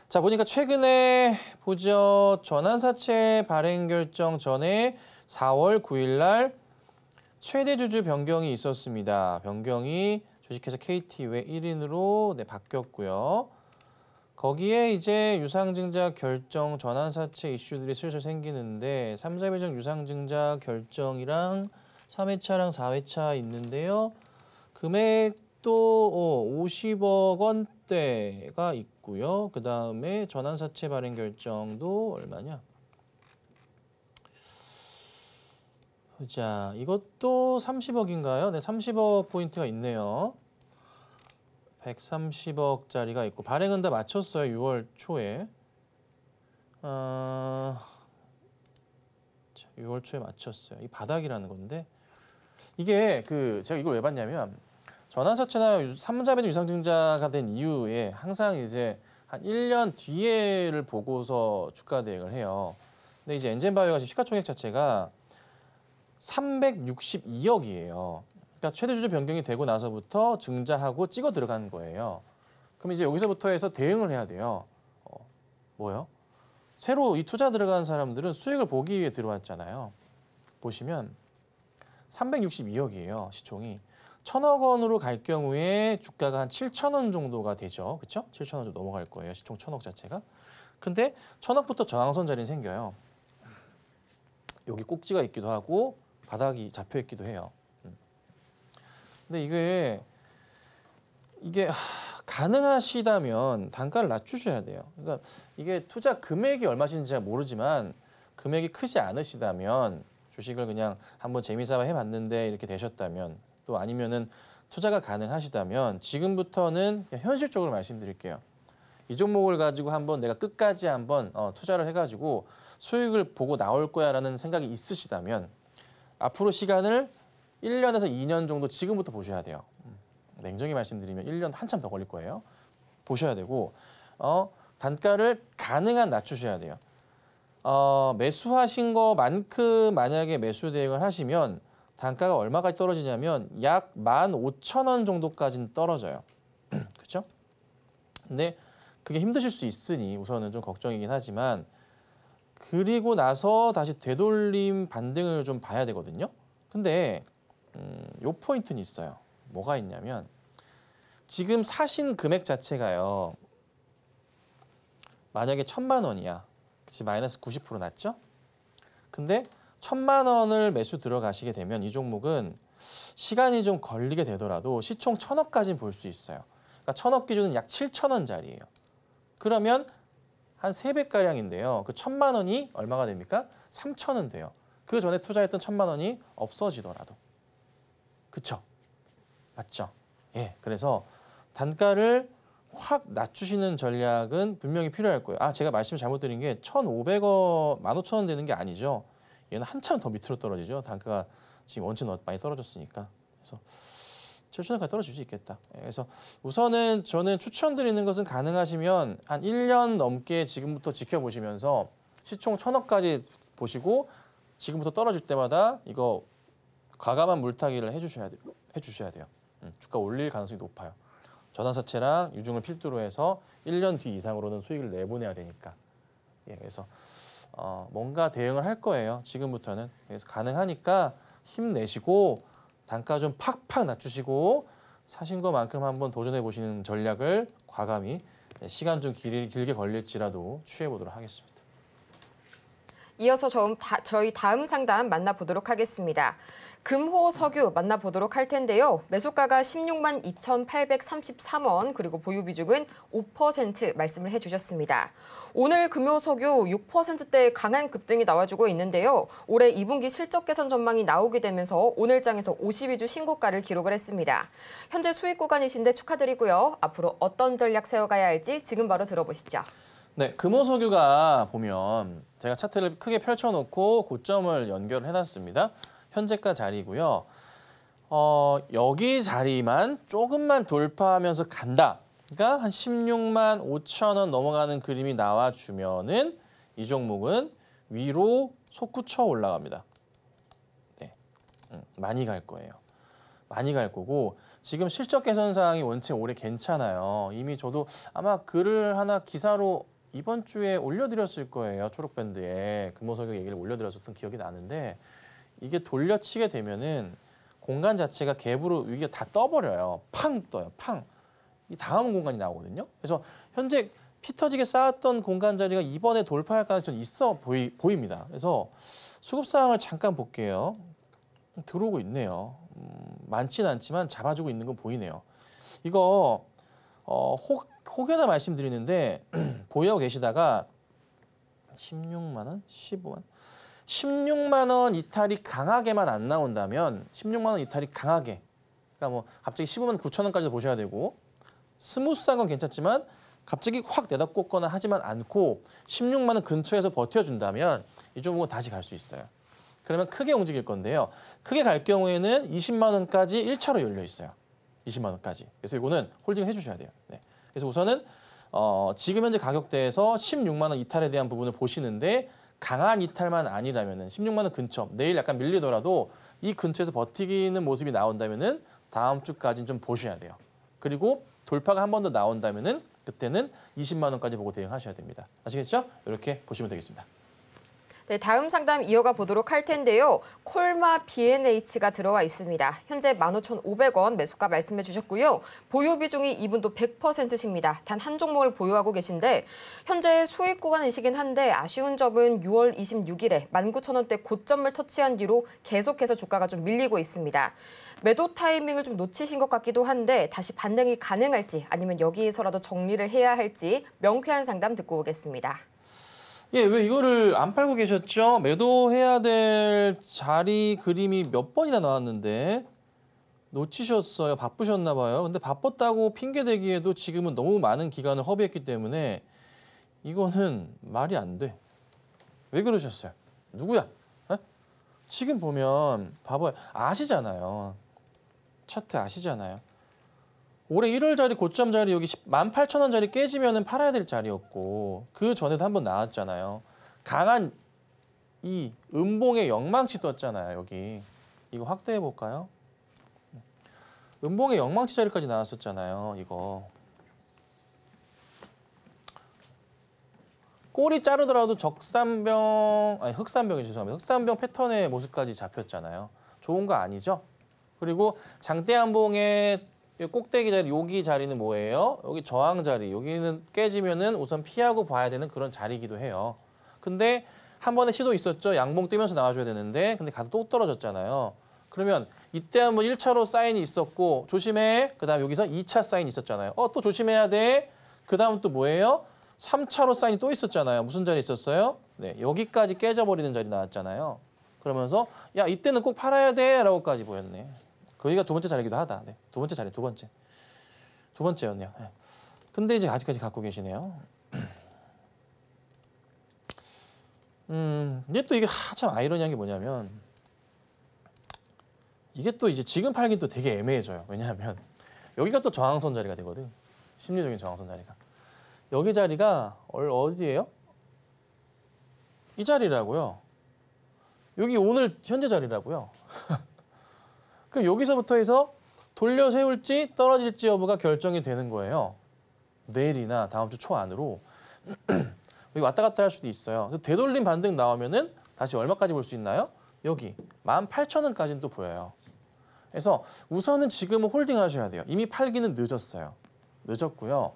자 보니까 최근에 보죠. 전환사채 발행 결정 전에 4월 9일 날 최대 주주 변경이 있었습니다. 변경이 주식회사 KT 외 1인으로 네, 바뀌었고요. 거기에 이제 유상증자 결정 전환사채 이슈들이 슬슬 생기는데 3, 4배정 유상증자 결정이랑 3회차랑 4회차 있는데요. 금액도 50억 어, 원대가 있고요. 그 다음에 전환사채 발행 결정도 얼마냐? 자, 이것도 30억인가요? 네, 30억 포인트가 있네요. 130억짜리가 있고 발행은 다 마쳤어요. 6월 초에. 어... 아, 6월 초에 마쳤어요. 이 바닥이라는 건데 이게 그 제가 이걸 왜 봤냐면 전환사채나 삼자매도 유상증자가 된 이후에 항상 이제 한 1년 뒤에를 보고서 주가 대응을 해요. 근데 이제 엔젠바이오가 지금 시가총액 자체가 362억이에요. 그러니까 최대 주주 변경이 되고 나서부터 증자하고 찍어 들어간 거예요. 그럼 이제 여기서부터 해서 대응을 해야 돼요. 어, 뭐요? 새로 이 투자 들어간 사람들은 수익을 보기 위해 들어왔잖아요. 보시면 362억이에요. 시총이. 천억 원으로 갈 경우에 주가가 한 7천 원 정도가 되죠. 그렇죠? 7천 원 정도 넘어갈 거예요. 시총 천억 자체가. 근데 천억부터 저항선 자리는 생겨요. 여기 꼭지가 있기도 하고 바닥이 잡혀 있기도 해요. 근데 이게 이게 가능하시다면 단가를 낮추셔야 돼요. 그러니까 이게 투자 금액이 얼마신지 잘 모르지만 금액이 크지 않으시다면 주식을 그냥 한번 재미삼아 해봤는데 이렇게 되셨다면 또 아니면은 투자가 가능하시다면 지금부터는 현실적으로 말씀드릴게요. 이 종목을 가지고 한번 내가 끝까지 한번 어, 투자를 해가지고 수익을 보고 나올 거야라는 생각이 있으시다면 앞으로 시간을 1년에서 2년 정도 지금부터 보셔야 돼요. 음, 냉정히 말씀드리면 1년 한참 더 걸릴 거예요. 보셔야 되고 어, 단가를 가능한 낮추셔야 돼요. 어, 매수하신 거만큼 만약에 매수 대응을 하시면 단가가 얼마까지 떨어지냐면 약 15,000원 정도까지는 떨어져요. *clears throat* 그렇죠? 근데 그게 힘드실 수 있으니 우선은 좀 걱정이긴 하지만 그리고 나서 다시 되돌림 반등을 좀 봐야 되거든요. 근데 음, 요 포인트는 있어요. 뭐가 있냐면 지금 사신 금액 자체가요. 만약에 천만 원이야. 그치 마이너스 90% 났죠? 근데 천만 원을 매수 들어가시게 되면 이 종목은 시간이 좀 걸리게 되더라도 시총 천억까지는 볼 수 있어요. 그러니까 천억 기준은 약 7천 원짜리예요. 그러면 한 3배가량인데요. 그 천만 원이 얼마가 됩니까? 3천 원 돼요. 그 전에 투자했던 천만 원이 없어지더라도. 그쵸? 맞죠? 예, 그래서 단가를 확 낮추시는 전략은 분명히 필요할 거예요. 아, 제가 말씀 잘못 드린 게 1,500원, 15,000원 되는 게 아니죠. 얘는 한참 더 밑으로 떨어지죠. 단가가 지금 원천 어, 많이 떨어졌으니까. 그래서 7,000원까지 떨어질 수 있겠다. 예, 그래서 우선은 저는 추천드리는 것은 가능하시면 한 1년 넘게 지금부터 지켜보시면서 시총 1,000원까지 보시고 지금부터 떨어질 때마다 이거 과감한 물타기를 해주셔야 돼요. 해주셔야 돼요. 음, 주가 올릴 가능성이 높아요. 전환사채랑 유증을 필두로 해서 1년 뒤 이상으로는 수익을 내보내야 되니까. 예, 그래서 어, 뭔가 대응을 할 거예요. 지금부터는. 그래서 가능하니까 힘내시고 단가 좀 팍팍 낮추시고 사신 것만큼 한번 도전해 보시는 전략을 과감히 예, 시간 좀 길, 길게 걸릴지라도 취해 보도록 하겠습니다. 이어서 저희 다음 상담 만나보도록 하겠습니다. 금호 석유 만나보도록 할 텐데요. 매수가가 16만 2,833원 그리고 보유 비중은 5% 말씀을 해주셨습니다. 오늘 금요 석유 6%대의 강한 급등이 나와주고 있는데요. 올해 2분기 실적 개선 전망이 나오게 되면서 오늘장에서 52주 신고가를 기록을 했습니다. 현재 수익 구간이신데 축하드리고요. 앞으로 어떤 전략 세워가야 할지 지금 바로 들어보시죠. 네, 금호 석유가 보면 제가 차트를 크게 펼쳐놓고 고점을 연결해놨습니다. 현재가 자리고요. 어, 여기 자리만 조금만 돌파하면서 간다. 그러니까 한 16만 5천 원 넘어가는 그림이 나와주면은 이 종목은 위로 솟구쳐 올라갑니다. 네, 음, 많이 갈 거예요. 많이 갈 거고 지금 실적 개선 사이 원체 올해 괜찮아요. 이미 저도 아마 글을 하나 기사로 이번 주에 올려드렸을 거예요. 초록밴드에 금호석역 얘기를 올려드렸었던 기억이 나는데 이게 돌려치게 되면은 공간 자체가 갭으로 위기가다 떠버려요. 팡 떠요. 팡. 이 다음 공간이 나오거든요. 그래서 현재 피터지게 쌓았던 공간 자리가 이번에 돌파할 가능성이 있어 보이, 보입니다. 그래서 수급 상황을 잠깐 볼게요. 들어오고 있네요. 음, 많진 않지만 잡아주고 있는 건 보이네요. 이거 어, 혹, 혹여나 말씀드리는데 *clears throat* 보유하고 계시다가 16만 원, 15만 원 16만 원 이탈이 강하게만 안 나온다면 16만 원 이탈이 강하게 그러니까 뭐 갑자기 15만 9천 원까지도 보셔야 되고 스무스한 건 괜찮지만 갑자기 확 내다 꽂거나 하지만 않고 16만 원 근처에서 버텨준다면 이 종목은 다시 갈 수 있어요. 그러면 크게 움직일 건데요. 크게 갈 경우에는 20만 원까지 1차로 열려 있어요. 20만 원까지. 그래서 이거는 홀딩 해주셔야 돼요. 네. 그래서 우선은 어, 지금 현재 가격대에서 16만 원 이탈에 대한 부분을 보시는데 강한 이탈만 아니라면 16만 원 근처 내일 약간 밀리더라도 이 근처에서 버티기는 모습이 나온다면 다음 주까지는 좀 보셔야 돼요. 그리고 돌파가 한 번 더나온다면 그때는 20만 원까지 보고 대응하셔야 됩니다. 아시겠죠? 이렇게 보시면 되겠습니다. 네, 다음 상담 이어가 보도록 할 텐데요. 콜마 B&H가 들어와 있습니다. 현재 15,500원 매수가 말씀해 주셨고요. 보유 비중이 이분도 100%십니다. 단 한 종목을 보유하고 계신데 현재 수익 구간이시긴 한데 아쉬운 점은 6월 26일에 19,000원대 고점을 터치한 뒤로 계속해서 주가가 좀 밀리고 있습니다. 매도 타이밍을 좀 놓치신 것 같기도 한데 다시 반등이 가능할지 아니면 여기에서라도 정리를 해야 할지 명쾌한 상담 듣고 오겠습니다. 예, 왜 이거를 안 팔고 계셨죠? 매도해야 될 자리 그림이 몇 번이나 나왔는데 놓치셨어요. 바쁘셨나 봐요. 근데 바빴다고 핑계 대기에도 지금은 너무 많은 기간을 허비했기 때문에 이거는 말이 안 돼. 왜 그러셨어요? 누구야? 에? 어? 지금 보면 봐봐요. 아시잖아요. 차트 아시잖아요. 올해 1월자리 고점 자리 여기 1 8 0 0 0원자리 깨지면은 팔아야 될 자리였고 그 전에도 한 번 나왔잖아요. 강한 이 음봉의 영망치 떴잖아요. 여기 이거 확대해 볼까요? 음봉의 영망치 자리까지 나왔었잖아요. 이거 꼬리 자르더라도 적산병 아니 흑산병이 죄송합니다. 흑산병 패턴의 모습까지 잡혔잖아요. 좋은 거 아니죠? 그리고 장대한봉의 꼭대기 자리, 여기 자리는 뭐예요? 여기 저항 자리, 여기는 깨지면은 우선 피하고 봐야 되는 그런 자리이기도 해요. 근데 한 번에 시도 있었죠. 양봉 뛰면서 나와줘야 되는데 근데 가도 또 떨어졌잖아요. 그러면 이때 한 번 1차로 사인이 있었고 조심해. 그다음 여기서 2차 사인이 있었잖아요. 어, 또 조심해야 돼. 그다음 또 뭐예요? 3차로 사인이 또 있었잖아요. 무슨 자리 있었어요? 네, 여기까지 깨져버리는 자리 나왔잖아요. 그러면서 야, 이때는 꼭 팔아야 돼라고까지 보였네. 거기가 두 번째 자리기도 하다. 네. 두 번째 자리, 두 번째. 두 번째였네요. 네. 근데 이제 아직까지 갖고 계시네요. *clears throat* 음, 이게 또 이게 참 아이러니한 게 뭐냐면 이게 또 이제 지금 팔긴 또 되게 애매해져요. 왜냐하면 *laughs* 여기가 또 저항선 자리가 되거든. 심리적인 저항선 자리가. 여기 자리가 얼, 어디예요? 이 자리라고요. 여기 오늘 현재 자리라고요. *laughs* 그 여기서부터 해서 돌려 세울지 떨어질지 여부가 결정이 되는 거예요. 내일이나 다음 주 초 안으로 *clears throat* 여기 왔다 갔다 할 수도 있어요. 되돌림 반등 나오면은 다시 얼마까지 볼 수 있나요? 여기 18,000원까지는 또 보여요. 그래서 우선은 지금은 홀딩 하셔야 돼요. 이미 팔기는 늦었어요. 늦었고요.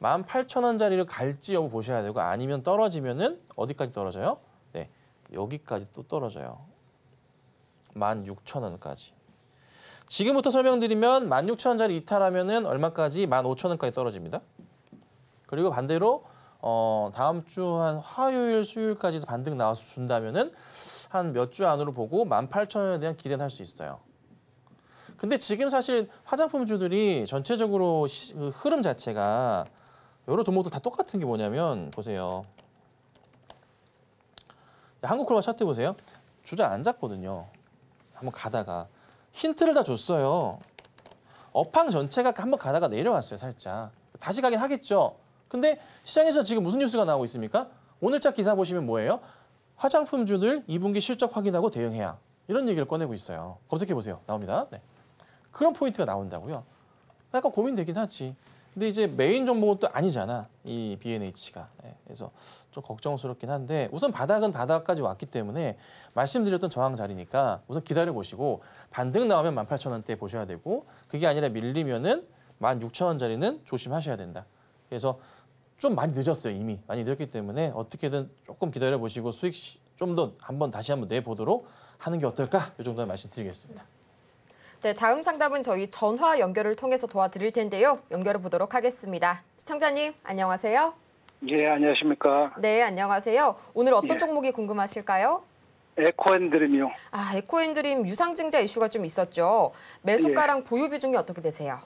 18,000원짜리를 갈지 여부 보셔야 되고 아니면 떨어지면은 어디까지 떨어져요? 네, 여기까지 또 떨어져요. 16,000원까지. 지금부터 설명드리면 16,000원짜리 이탈하면은 얼마까지 15,000원까지 떨어집니다. 그리고 반대로 어, 다음 주 한 화요일, 수요일까지 반등 나와서 준다면은 한 몇 주 안으로 보고 18,000원에 대한 기대는 할 수 있어요. 근데 지금 사실 화장품주들이 전체적으로 시, 그 흐름 자체가 여러 종목들 다 똑같은 게 뭐냐면 보세요. 한국 콜마 차트 보세요. 주저앉았거든요. 한번 가다가 힌트를 다 줬어요. 업황 전체가 한번 가다가 내려왔어요, 살짝. 다시 가긴 하겠죠. 근데 시장에서 지금 무슨 뉴스가 나오고 있습니까? 오늘자 기사 보시면 뭐예요? 화장품주들 2분기 실적 확인하고 대응해야. 이런 얘기를 꺼내고 있어요. 검색해보세요. 나옵니다. 네. 그런 포인트가 나온다고요. 약간 고민되긴 하지. 근데 이제 메인 종목은 또 아니잖아. 이 BNH가. 예, 그래서 좀 걱정스럽긴 한데 우선 바닥은 바닥까지 왔기 때문에 말씀드렸던 저항 자리니까 우선 기다려보시고 반등 나오면 18,000원대 보셔야 되고 그게 아니라 밀리면은 16,000원 자리는 조심하셔야 된다. 그래서 좀 많이 늦었어요 이미 많이 늦었기 때문에 어떻게든 조금 기다려 보시고 수익 좀 더 한번 다시 한번 내 보도록 하는 게 어떨까 이 정도의 말씀드리겠습니다. 네, 다음 상담은 저희 전화 연결을 통해서 도와드릴 텐데요. 연결해 보도록 하겠습니다. 시청자님, 안녕하세요. 예, 안녕하십니까. 네, 안녕하세요. 오늘 어떤 예. 종목이 궁금하실까요? 에코앤드림이요. 아, 에코앤드림 유상증자 이슈가 좀 있었죠. 매수가랑 예. 보유 비중이 어떻게 되세요?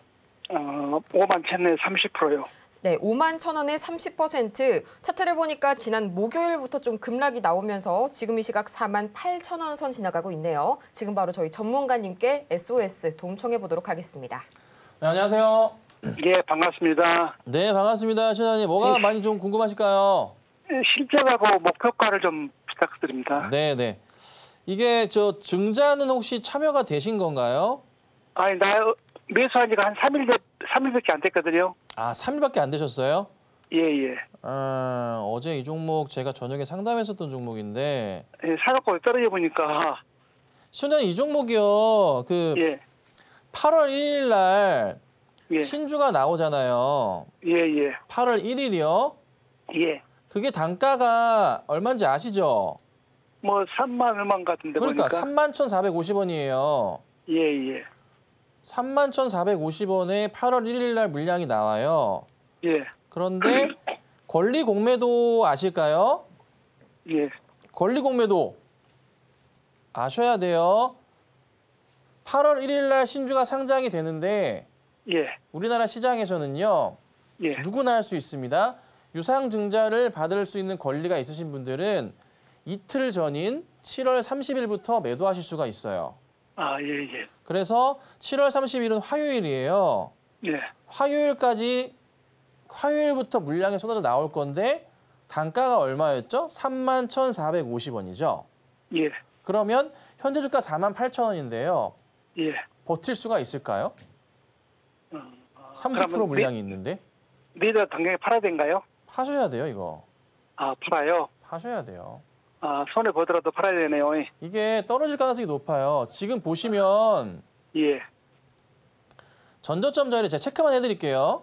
어, 5만 채내 30%요. 네, 5만 천 원에 30% 차트를 보니까 지난 목요일부터 좀 급락이 나오면서 지금 이 시각 4만 8천 원 선 지나가고 있네요. 지금 바로 저희 전문가님께 SOS 동청해 보도록 하겠습니다. 네, 안녕하세요. 예, 반갑습니다. 네, 반갑습니다. 신원님, 뭐가 네. 많이 좀 궁금하실까요? 예, 실제하고 뭐 목표가를 좀 부탁드립니다. 네, 네. 이게 저 증자는 혹시 참여가 되신 건가요? 아니, 나 매수한 지가 한 3일, 3일밖에 안 됐거든요. 아, 3일밖에 안 되셨어요? 예, 예. 아, 어제 이 종목 제가 저녁에 상담했었던 종목인데 예, 사갖고 떨어져 보니까 시청자님 이 종목이요. 그 예. 8월 1일 날 예. 신주가 나오잖아요. 예, 예. 8월 1일이요. 예. 그게 단가가 얼마인지 아시죠? 뭐 3만 얼마 같은데 그러니까 보니까 31,450원이에요. 예, 예. 31,450원에 8월 1일 날 물량이 나와요. 예. 그런데 권리 공매도 아실까요? 예. 권리 공매도 아셔야 돼요. 8월 1일 날 신주가 상장이 되는데 예. 우리나라 시장에서는요. 예. 누구나 할 수 있습니다. 유상 증자를 받을 수 있는 권리가 있으신 분들은 이틀 전인 7월 30일부터 매도하실 수가 있어요. 아, 예, 예. 그래서 7월 30일은 화요일이에요. 예. 화요일까지 화요일부터 물량이 쏟아져 나올 건데 단가가 얼마였죠? 31,450원이죠. 예. 그러면 현재 주가 48,000원인데요. 예. 버틸 수가 있을까요? 음, 어, 30% 아, 물량이 내, 네, 있는데. 내일 네 당장에 팔아야 된가요? 파셔야 돼요, 이거. 아, 팔아요? 파셔야 돼요. 아, 손에 보더라도 팔아야 되네요. 예. 이게 떨어질 가능성이 높아요. 지금 보시면 예. 전저점 자리 제가 체크만 해드릴게요.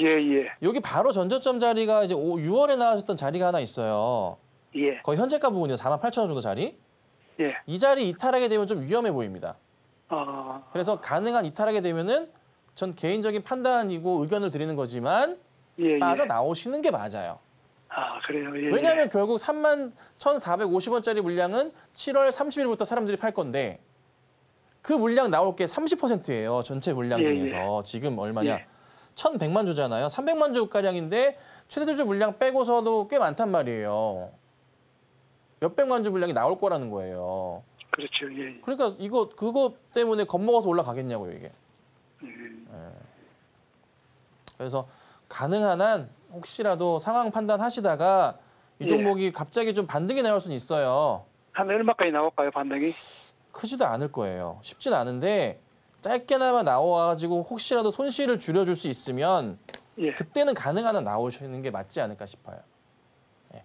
예, 예. 여기 바로 전저점 자리가 이제 5, 6월에 나왔던 었 자리가 하나 있어요. 예. 거의 현재가 부분이4 8 0 0 0원 정도 자리. 예. 이 자리 이탈하게 되면 좀 위험해 보입니다. 아, 그래서 가능한 이탈하게 되면은 전 개인적인 판단이고 의견을 드리는 거지만 예, 예. 빠져 나오시는 게 맞아요. 아, 그래요. 예, 예. 왜냐하면 예. 결국 3만 1,450원짜리 물량은 7월 30일부터 사람들이 팔 건데 그 물량 나올 게 30%예요. 전체 물량 예, 예, 중에서 지금 얼마냐? 예. 1,100만 주잖아요. 300만 주 가량인데 최대주 주 물량 빼고서도 꽤 많단 말이에요. 몇백만 주 물량이 나올 거라는 거예요. 그렇죠. 예. 예. 그러니까 이거 그거 때문에 겁먹어서 올라가겠냐고요, 이게. 음. 예. 그래서 가능한 한 혹시라도 상황 판단하시다가 이 예. 종목이 갑자기 좀 반등이 나올 수는 있어요. 한 얼마까지 나올까요, 반등이? 크지도 않을 거예요. 쉽진 않은데 짧게나마 나와가지고 혹시라도 손실을 줄여줄 수 있으면 예. 그때는 가능하 나오시는 게 맞지 않을까 싶어요. 예.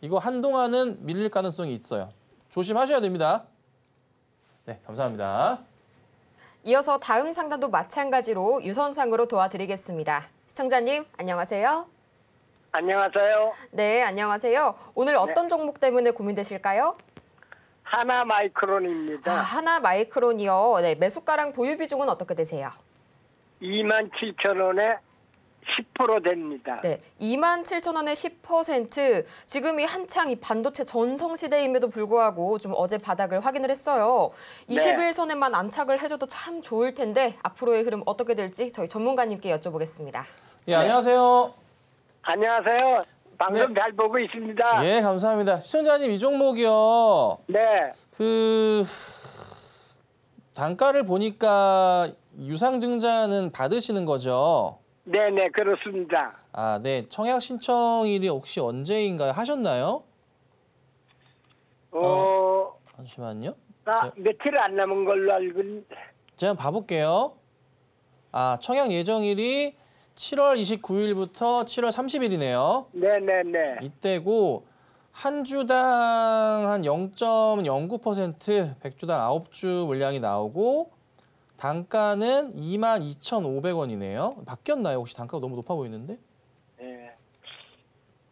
이거 한동안은 밀릴 가능성이 있어요. 조심하셔야 됩니다. 네, 감사합니다. 이어서 다음 상담도 마찬가지로 유선상으로 도와드리겠습니다. 시청자님 안녕하세요. 안녕하세요. 네, 안녕하세요. 오늘 어떤 네. 종목 때문에 고민되실까요? 하나 마이크론입니다. 아, 하나 마이크론이요. 네, 매수가랑 보유 비중은 어떻게 되세요? 2만 7천 원에 10% 됩니다. 네, 2만 7천 원의 10% 지금 이 한창 이 반도체 전성 시대임에도 불구하고 좀 어제 바닥을 확인을 했어요. 21선에만 안착을 해줘도 참 좋을 텐데 앞으로의 흐름 어떻게 될지 저희 전문가님께 여쭤보겠습니다. 예, 네, 안녕하세요. 안녕하세요. 방금 네. 잘 보고 있습니다. 예, 감사합니다. 시청자님 이 종목이요. 네. 그 단가를 보니까 유상 증자는 받으시는 거죠? 네네 그렇습니다. 아, 네. 청약 신청일이 혹시 언제인가요? 하셨나요? 어, 어 잠시만요. 나 아, 제- 며칠 안 남은 걸로 알고 제가 봐볼게요. 아, 청약 예정일이 7월 29일부터 7월 30일이네요. 네네네 이때고 한 주당 한 0.09%, 100주당 9주 물량이 나오고 단가는 22,500원이네요. 바뀌었나요? 혹시 단가가 너무 높아 보이는데? 네.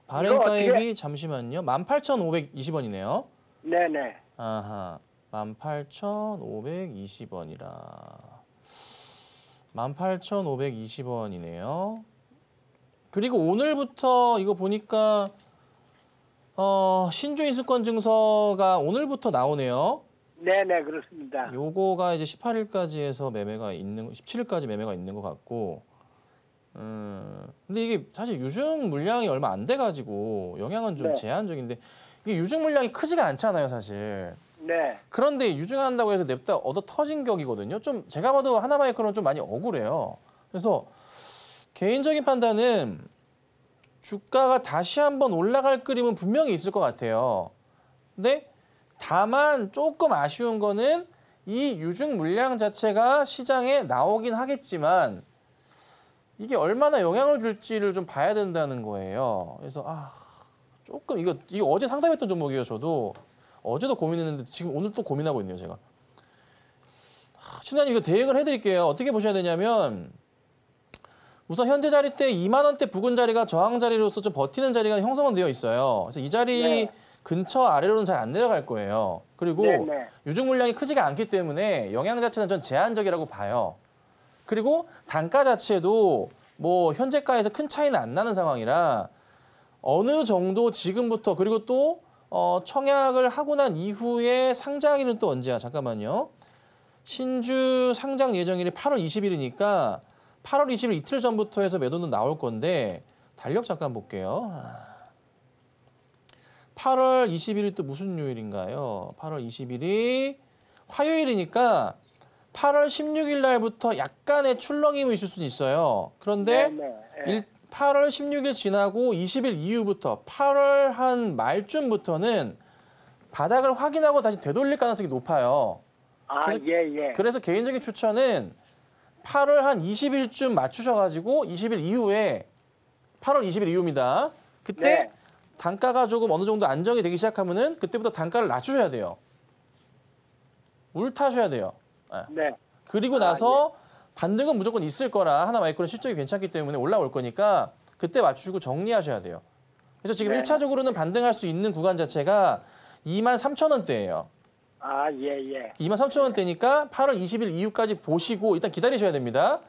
발행 가액이 어떻게... 잠시만요. 18,520원이네요. 네네. 아하. 18,520원이라. 18,520원이네요. 그리고 오늘부터 이거 보니까 어, 신조인수권 증서가 오늘부터 나오네요. 네네 그렇습니다. 요거가 이제 18일까지 해서 매매가 있는 17일까지 매매가 있는 것 같고 음 근데 이게 사실 유증 물량이 얼마 안 돼 가지고 영향은 좀 네. 제한적인데 이게 유증 물량이 크지가 않잖아요, 사실. 네. 그런데 유증한다고 해서 냅다 얻어 터진 격이거든요. 좀 제가 봐도 하나마이크론 좀 많이 억울해요. 그래서 개인적인 판단은 주가가 다시 한번 올라갈 그림은 분명히 있을 것 같아요. 근데 다만 조금 아쉬운 거는 이 유증 물량 자체가 시장에 나오긴 하겠지만 이게 얼마나 영향을 줄지를 좀 봐야 된다는 거예요. 그래서 아 조금 이거 이 어제 상담했던 종목이에요. 저도 어제도 고민했는데 지금 오늘 또 고민하고 있네요. 제가 아, 신사님 이거 대응을 해드릴게요. 어떻게 보셔야 되냐면 우선 현재 자리 때 2만 원대 부근 자리가 저항 자리로서 좀 버티는 자리가 형성되어 있어요. 그래서 이 자리 네. 근처 아래로는 잘 안 내려갈 거예요. 그리고 네네. 네. 유증 물량이 크지가 않기 때문에 영향 자체는 전 제한적이라고 봐요. 그리고 단가 자체도 뭐 현재가에서 큰 차이는 안 나는 상황이라 어느 정도 지금부터 그리고 또 어, 청약을 하고 난 이후에 상장일은 또 언제야? 잠깐만요. 신주 상장 예정일이 8월 20일이니까 8월 20일 이틀 전부터 해서 매도는 나올 건데 달력 잠깐 볼게요. 아. 8월 2 1일또 무슨 요일인가요? 8월 21일이 화요일이니까 8월 16일 날부터 약간의 출렁임이 있을 수는 있어요. 그런데 네, 네, 네. 일, 8월 16일 지나고 20일 이후부터 8월 한 말쯤부터는 바닥을 확인하고 다시 되돌릴 가능성이 높아요. 아, 그래서, 예, 예. 그래서 개인적인 추천은 8월 한 20일쯤 맞추셔가지고 20일 이후에 8월 20일 이후입니다. 그때 네. 단가가 조금 어느 정도 안정이 되기 시작하면은 그때부터 단가를 낮추셔야 돼요. 울타셔야 돼요. 예. 네. 그리고 아, 나서 아, 예. 반등은 무조건 있을 거라 하나 마이크론 실적이 괜찮기 때문에 올라올 거니까 그때 맞추고 정리하셔야 돼요. 그래서 지금 네. 1차적으로는 반등할 수 있는 구간 자체가 2만 3천 원대예요. 아, 예, 예. 2만 3천 원대니까 8월 20일 이후까지 보시고 일단 기다리셔야 됩니다.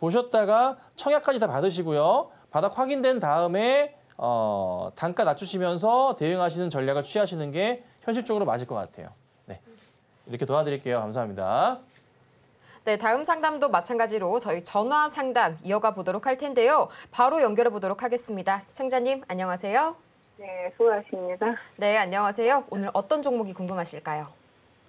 보셨다가 청약까지 다 받으시고요. 바닥 확인된 다음에 어, 단가 낮추시면서 대응하시는 전략을 취하시는 게 현실적으로 맞을 것 같아요. 네. 이렇게 도와드릴게요. 감사합니다. 네, 다음 상담도 마찬가지로 저희 전화 상담 이어가 보도록 할 텐데요. 바로 연결해 보도록 하겠습니다. 시청자님, 안녕하세요. 네, 수고하십니다. 네, 안녕하세요. 오늘 어떤 종목이 궁금하실까요?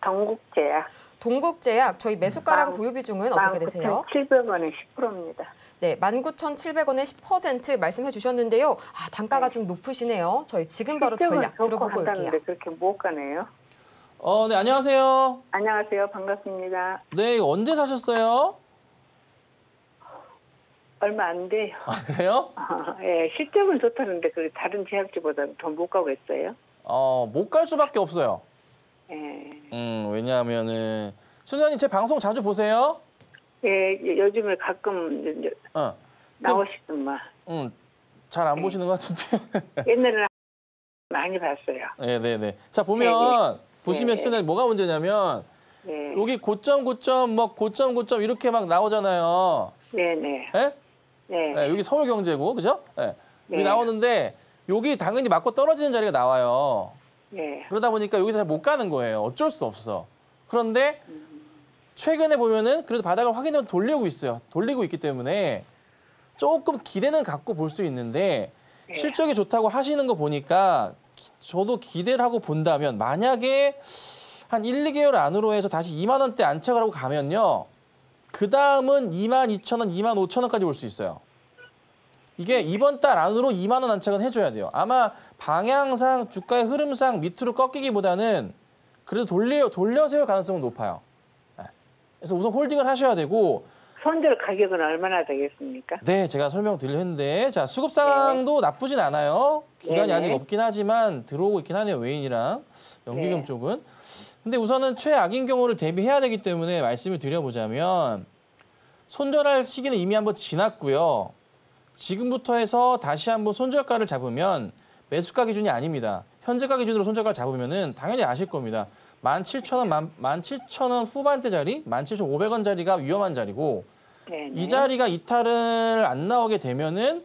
전국제야. 동국제약 저희 매수가랑 보유 비중은 어떻게 되세요? 700원에 10%입니다. 네, 19,700원에 10% 말씀해 주셨는데요. 아, 단가가 네. 좀 높으시네요. 저희 지금 바로 전략 들어보고 올게요. 그렇게 못 가네요. 어, 네, 안녕하세요. 안녕하세요. 반갑습니다. 네, 언제 사셨어요? 얼마 안 돼요. 아, 그래요? 어, 예, 실적은 좋다는데 그 다른 제약주보다는 더못 가고 있어요. 어, 못 갈 수밖에 없어요. 예. 음, 왜냐하면은 순자님 제 방송 자주 보세요? 예, 요즘에 가끔 이제 어. 그 나오시더만. 음, 잘안 예. 보시는 것 같은데. *laughs* 옛날에 많이 봤어요. 네, 네, 네. 자 보면 네, 네. 보시면 순자님 뭐가 문제냐면 네. 여기 고점 고점 뭐 고점 고점 이렇게 막 나오잖아요. 네, 네. 예? 네. 네, 여기 서울경제고 그죠? 네. 여기 나오는데 여기 당연히 맞고 떨어지는 자리가 나와요. 예. 그러다 보니까 여기서 잘 못 가는 거예요. 어쩔 수 없어. 그런데 최근에 보면은 그래도 바닥을 확인해서 돌리고 있어요. 돌리고 있기 때문에 조금 기대는 갖고 볼 수 있는데 예. 실적이 좋다고 하시는 거 보니까 저도 기대를 하고 본다면 만약에 한 1, 2개월 안으로 해서 다시 2만 원대 안착을 하고 가면요. 그 다음은 2만 2천 원, 2만 5천 원까지 볼 수 있어요. 이게 이번 달 안으로 2만 원 안착은 해줘야 돼요. 아마 방향상 주가의 흐름상 밑으로 꺾이기보다는 그래도 돌려 돌려 세울 가능성은 높아요. 네. 그래서 우선 홀딩을 하셔야 되고 손절 가격은 얼마나 되겠습니까? 네, 제가 설명드리려 했는데 자 수급 상황도 네. 나쁘진 않아요. 기간이 네 아직 없긴 하지만 들어오고 있긴 하네요. 외인이랑 연기금 네. 쪽은. 근데 우선은 최악인 경우를 대비해야 되기 때문에 말씀을 드려보자면 손절할 시기는 이미 한번 지났고요. 지금부터 해서 다시 한번 손절가를 잡으면 매수가 기준이 아닙니다. 현재가 기준으로 손절가를 잡으면 당연히 아실 겁니다. 17,000원, 17,000원 후반대 자리, 17,500원 자리가 위험한 자리고 네네. 이 자리가 이탈을 안 나오게 되면은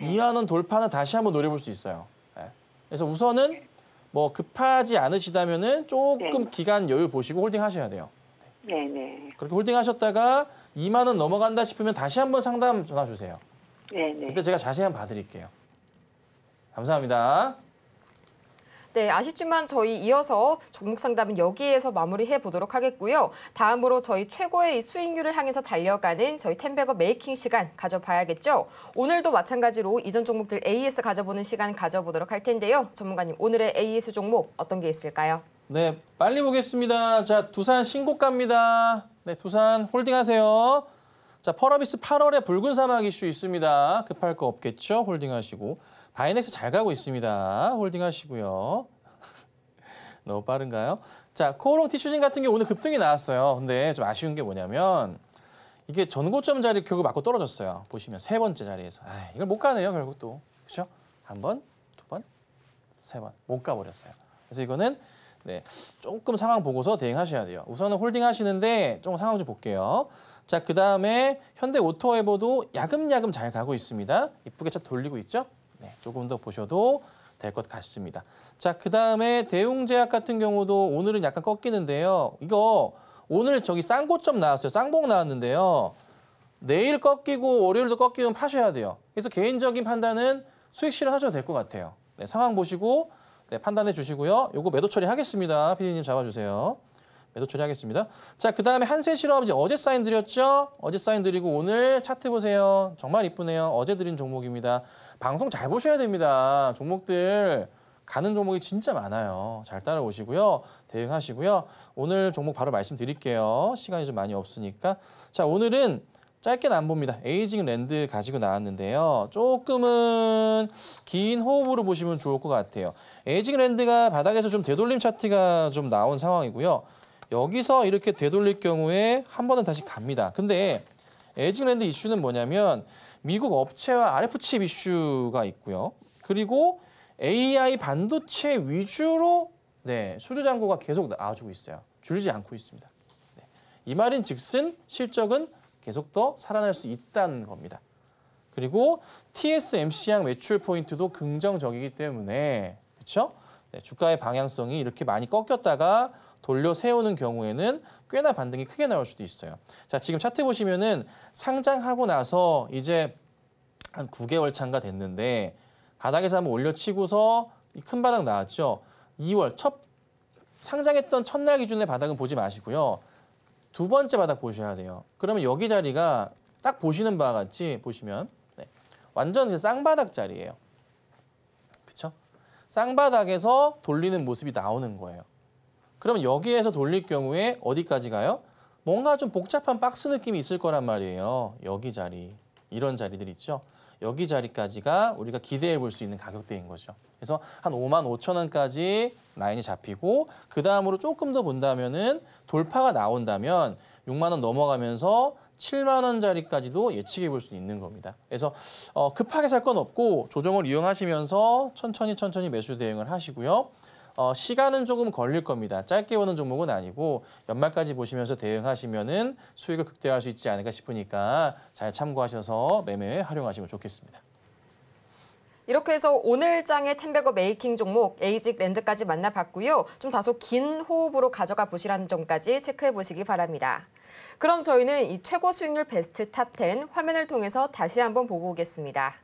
2만 원 돌파는 다시 한번 노려볼 수 있어요. 네. 그래서 우선은 네. 뭐 급하지 않으시다면은 조금 네. 기간 여유 보시고 홀딩하셔야 돼요. 네네. 그렇게 홀딩하셨다가 2만 원 넘어간다 싶으면 다시 한번 상담 전화 주세요. 네 그때 제가 자세한 봐드릴게요. 감사합니다. 네, 아쉽지만 저희 이어서 종목 상담은 여기에서 마무리해 보도록 하겠고요. 다음으로 저희 최고의 수익률을 향해서 달려가는 저희 텐베거 메이킹 시간 가져봐야겠죠. 오늘도 마찬가지로 이전 종목들 AS 가져보는 시간 가져보도록 할 텐데요. 전문가님, 오늘의 AS 종목 어떤 게 있을까요? 네, 빨리 보겠습니다. 자, 두산 신고가입니다. 네, 두산 홀딩하세요. 자, 펄어비스 8월에 붉은 사막 이슈 있습니다. 급할 거 없겠죠? 홀딩하시고. 바이넥스 잘 가고 있습니다. 홀딩하시고요. *laughs* 너무 빠른가요? 자, 코오롱 티슈진 같은 게 오늘 급등이 나왔어요. 근데 좀 아쉬운 게 뭐냐면 이게 전고점 자리 결국 맞고 떨어졌어요. 보시면 세 번째 자리에서. 아, 이걸 못 가네요, 결국 또. 그렇죠? 한 번, 두 번, 세 번. 못 가버렸어요. 그래서 이거는 네, 조금 상황 보고서 대응하셔야 돼요. 우선은 홀딩 하시는데 조금 상황 좀 볼게요. 자, 그 다음에 현대 오토에버도 야금야금 잘 가고 있습니다. 이쁘게 차 돌리고 있죠? 네, 조금 더 보셔도 될 것 같습니다. 자, 그 다음에 대웅제약 같은 경우도 오늘은 약간 꺾이는데요. 이거 오늘 저기 쌍고점 나왔어요. 쌍봉 나왔는데요. 내일 꺾이고 월요일도 꺾이면 파셔야 돼요. 그래서 개인적인 판단은 수익 실현 하셔도 될 것 같아요. 네, 상황 보시고 네, 판단해 주시고요. 요거 매도 처리하겠습니다. 피디님 잡아주세요. 얘도 처리하겠습니다. 자, 그 다음에 한세 실업 이제 어제 사인 드렸죠? 어제 사인 드리고 오늘 차트 보세요. 정말 이쁘네요. 어제 드린 종목입니다. 방송 잘 보셔야 됩니다. 종목들 가는 종목이 진짜 많아요. 잘 따라오시고요. 대응하시고요. 오늘 종목 바로 말씀드릴게요. 시간이 좀 많이 없으니까. 자, 오늘은 짧게는 안 봅니다. 에이징 랜드 가지고 나왔는데요. 조금은 긴 호흡으로 보시면 좋을 것 같아요. 에이징 랜드가 바닥에서 좀 되돌림 차트가 좀 나온 상황이고요. 여기서 이렇게 되돌릴 경우에 한 번은 다시 갑니다. 근데 에징랜드 이슈는 뭐냐면 미국 업체와 RF 칩 이슈가 있고요. 그리고 AI 반도체 위주로 네, 수주 잔고가 계속 나와주고 있어요. 줄지 않고 있습니다. 네. 이 말인 즉슨 실적은 계속 더 살아날 수 있다는 겁니다. 그리고 TSMC향 매출 포인트도 긍정적이기 때문에 그렇죠? 네, 주가의 방향성이 이렇게 많이 꺾였다가 돌려 세우는 경우에는 꽤나 반등이 크게 나올 수도 있어요. 자, 지금 차트 보시면은 상장하고 나서 이제 한 9개월 차가 됐는데 바닥에서 한번 올려치고서 큰 바닥 나왔죠. 2월 첫 상장했던 첫날 기준의 바닥은 보지 마시고요. 두 번째 바닥 보셔야 돼요. 그러면 여기 자리가 딱 보시는 바와 같이 보시면 네. 완전 쌍바닥 자리예요. 그쵸? 쌍바닥에서 돌리는 모습이 나오는 거예요. 그럼 여기에서 돌릴 경우에 어디까지 가요? 뭔가 좀 복잡한 박스 느낌이 있을 거란 말이에요. 여기 자리, 이런 자리들 있죠. 여기 자리까지가 우리가 기대해 볼 수 있는 가격대인 거죠. 그래서 한 5만 5천 원까지 라인이 잡히고 그 다음으로 조금 더 본다면은 돌파가 나온다면 6만 원 넘어가면서 7만 원짜리까지도 예측해 볼 수 있는 겁니다. 그래서 어, 급하게 살 건 없고 조정을 이용하시면서 천천히 천천히 매수 대응을 하시고요. 어, 시간은 조금 걸릴 겁니다. 짧게 오는 종목은 아니고 연말까지 보시면서 대응하시면은 수익을 극대화할 수 있지 않을까 싶으니까 잘 참고하셔서 매매에 활용하시면 좋겠습니다. 이렇게 해서 오늘 장의 텐베거 메이킹 종목 에이직 랜드까지 만나봤고요. 좀 다소 긴 호흡으로 가져가 보시라는 점까지 체크해 보시기 바랍니다. 그럼 저희는 이 최고 수익률 베스트 탑 10 화면을 통해서 다시 한번 보고 오겠습니다.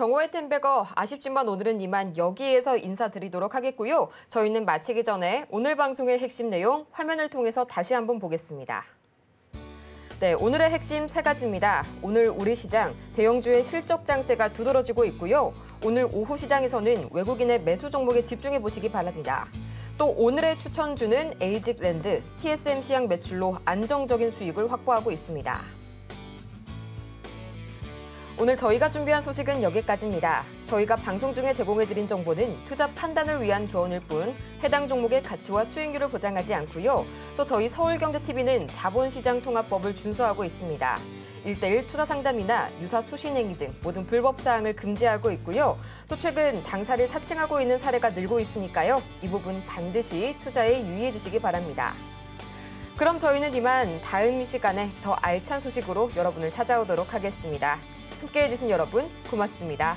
정호의 텐베거 아쉽지만 오늘은 이만 여기에서 인사드리도록 하겠고요. 저희는 마치기 전에 오늘 방송의 핵심 내용 화면을 통해서 다시 한번 보겠습니다. 네, 오늘의 핵심 세 가지입니다. 오늘 우리 시장, 대형주의 실적 장세가 두드러지고 있고요. 오늘 오후 시장에서는 외국인의 매수 종목에 집중해 보시기 바랍니다. 또 오늘의 추천주는 에이직랜드, TSMC향 매출로 안정적인 수익을 확보하고 있습니다. 오늘 저희가 준비한 소식은 여기까지입니다. 저희가 방송 중에 제공해드린 정보는 투자 판단을 위한 조언일 뿐 해당 종목의 가치와 수익률을 보장하지 않고요. 또 저희 서울경제TV는 자본시장 통합법을 준수하고 있습니다. 일대일 투자 상담이나 유사 수신행위 등 모든 불법 사항을 금지하고 있고요. 또 최근 당사를 사칭하고 있는 사례가 늘고 있으니까요. 이 부분 반드시 투자에 유의해 주시기 바랍니다. 그럼 저희는 이만 다음 시간에 더 알찬 소식으로 여러분을 찾아오도록 하겠습니다. 함께해 주신 여러분 고맙습니다.